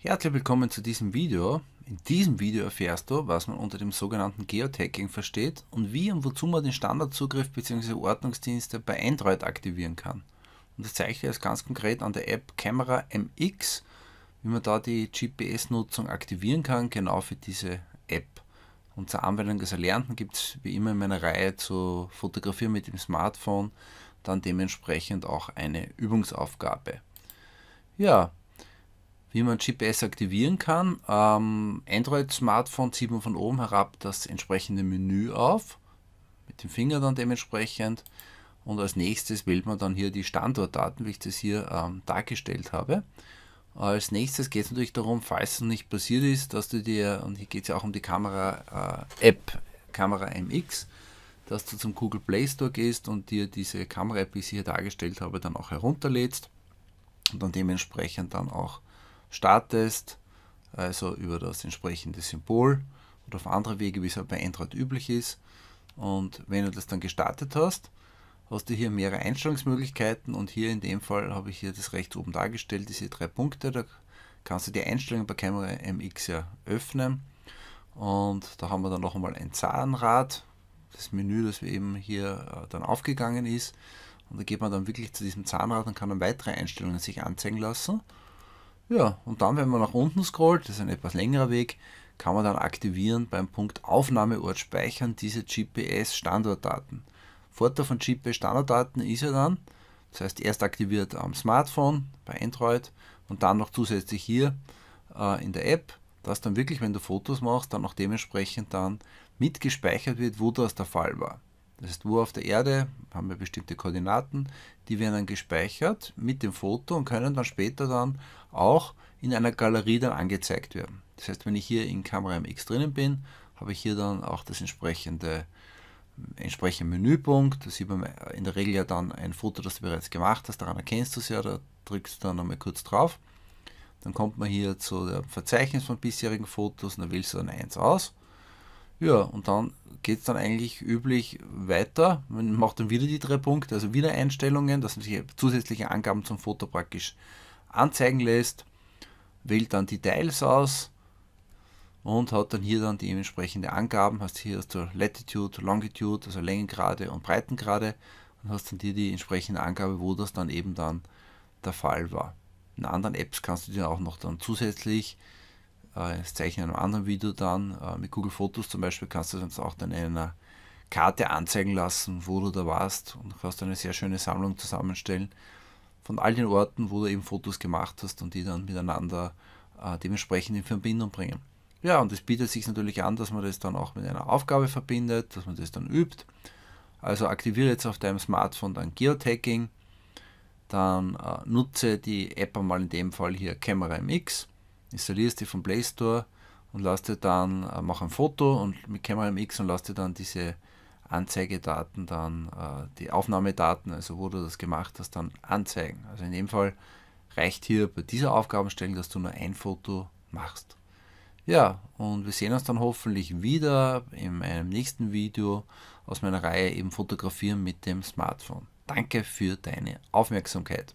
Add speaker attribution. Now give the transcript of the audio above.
Speaker 1: Herzlich willkommen zu diesem Video. In diesem Video erfährst du, was man unter dem sogenannten Geotagging versteht und wie und wozu man den Standardzugriff bzw. Ordnungsdienste bei Android aktivieren kann. Und das zeige ich dir jetzt ganz konkret an der App Camera MX, wie man da die GPS-Nutzung aktivieren kann, genau für diese App. Und zur Anwendung des Erlernten gibt es wie immer in meiner Reihe zu Fotografieren mit dem Smartphone dann dementsprechend auch eine Übungsaufgabe. Ja, wie man GPS aktivieren kann. Ähm, Android-Smartphone zieht man von oben herab das entsprechende Menü auf, mit dem Finger dann dementsprechend. Und als nächstes wählt man dann hier die Standortdaten, wie ich das hier ähm, dargestellt habe. Als nächstes geht es natürlich darum, falls es noch nicht passiert ist, dass du dir, und hier geht es ja auch um die Kamera-App, äh, Kamera MX, dass du zum Google Play Store gehst und dir diese Kamera-App, wie ich sie hier dargestellt habe, dann auch herunterlädst und dann dementsprechend dann auch startest, also über das entsprechende Symbol oder auf andere Wege, wie es halt bei Android üblich ist. Und wenn du das dann gestartet hast, hast du hier mehrere Einstellungsmöglichkeiten und hier in dem Fall habe ich hier das rechts oben dargestellt, diese drei Punkte, da kannst du die Einstellungen bei Camera MX ja öffnen und da haben wir dann noch einmal ein Zahnrad, das Menü, das wir eben hier äh, dann aufgegangen ist und da geht man dann wirklich zu diesem Zahnrad und kann dann weitere Einstellungen sich anzeigen lassen ja, und dann, wenn man nach unten scrollt, das ist ein etwas längerer Weg, kann man dann aktivieren beim Punkt Aufnahmeort speichern diese GPS-Standortdaten. Vorteil von GPS-Standortdaten ist ja dann, das heißt erst aktiviert am Smartphone bei Android und dann noch zusätzlich hier äh, in der App, dass dann wirklich, wenn du Fotos machst, dann auch dementsprechend dann mitgespeichert wird, wo das der Fall war. Das heißt, wo auf der Erde haben wir bestimmte Koordinaten, die werden dann gespeichert mit dem Foto und können dann später dann auch in einer Galerie dann angezeigt werden. Das heißt, wenn ich hier in Kamera MX drinnen bin, habe ich hier dann auch das entsprechende entsprechenden Menüpunkt. Da sieht man in der Regel ja dann ein Foto, das du bereits gemacht hast. Daran erkennst du es ja, da drückst du dann nochmal kurz drauf. Dann kommt man hier zu dem Verzeichnis von bisherigen Fotos und da wählst du dann eins aus. Ja, und dann geht es dann eigentlich üblich weiter. Man macht dann wieder die drei Punkte, also wieder Einstellungen, dass man sich zusätzliche Angaben zum Foto praktisch anzeigen lässt, wählt dann Details aus und hat dann hier dann die entsprechenden Angaben, hast hier zur Latitude, Longitude, also Längengrade und Breitengrade und hast dann hier die entsprechende Angabe, wo das dann eben dann der Fall war. In anderen Apps kannst du dir auch noch dann zusätzlich äh, das zeige ich in einem anderen Video dann. Äh, mit Google Fotos zum Beispiel kannst du es uns auch dann in einer Karte anzeigen lassen, wo du da warst und kannst eine sehr schöne Sammlung zusammenstellen von all den Orten, wo du eben Fotos gemacht hast und die dann miteinander äh, dementsprechend in Verbindung bringen. Ja, und es bietet sich natürlich an, dass man das dann auch mit einer Aufgabe verbindet, dass man das dann übt. Also aktiviere jetzt auf deinem Smartphone dann Geotagging, dann äh, nutze die App einmal in dem Fall hier Camera MX installierst die vom Play Store und lass dir dann, äh, mach ein Foto und mit Camera MX und lass dir dann diese Anzeigedaten dann, äh, die Aufnahmedaten, also wo du das gemacht hast, dann anzeigen. Also in dem Fall reicht hier bei dieser Aufgabenstellung, dass du nur ein Foto machst. Ja, und wir sehen uns dann hoffentlich wieder in einem nächsten Video aus meiner Reihe eben fotografieren mit dem Smartphone. Danke für deine Aufmerksamkeit.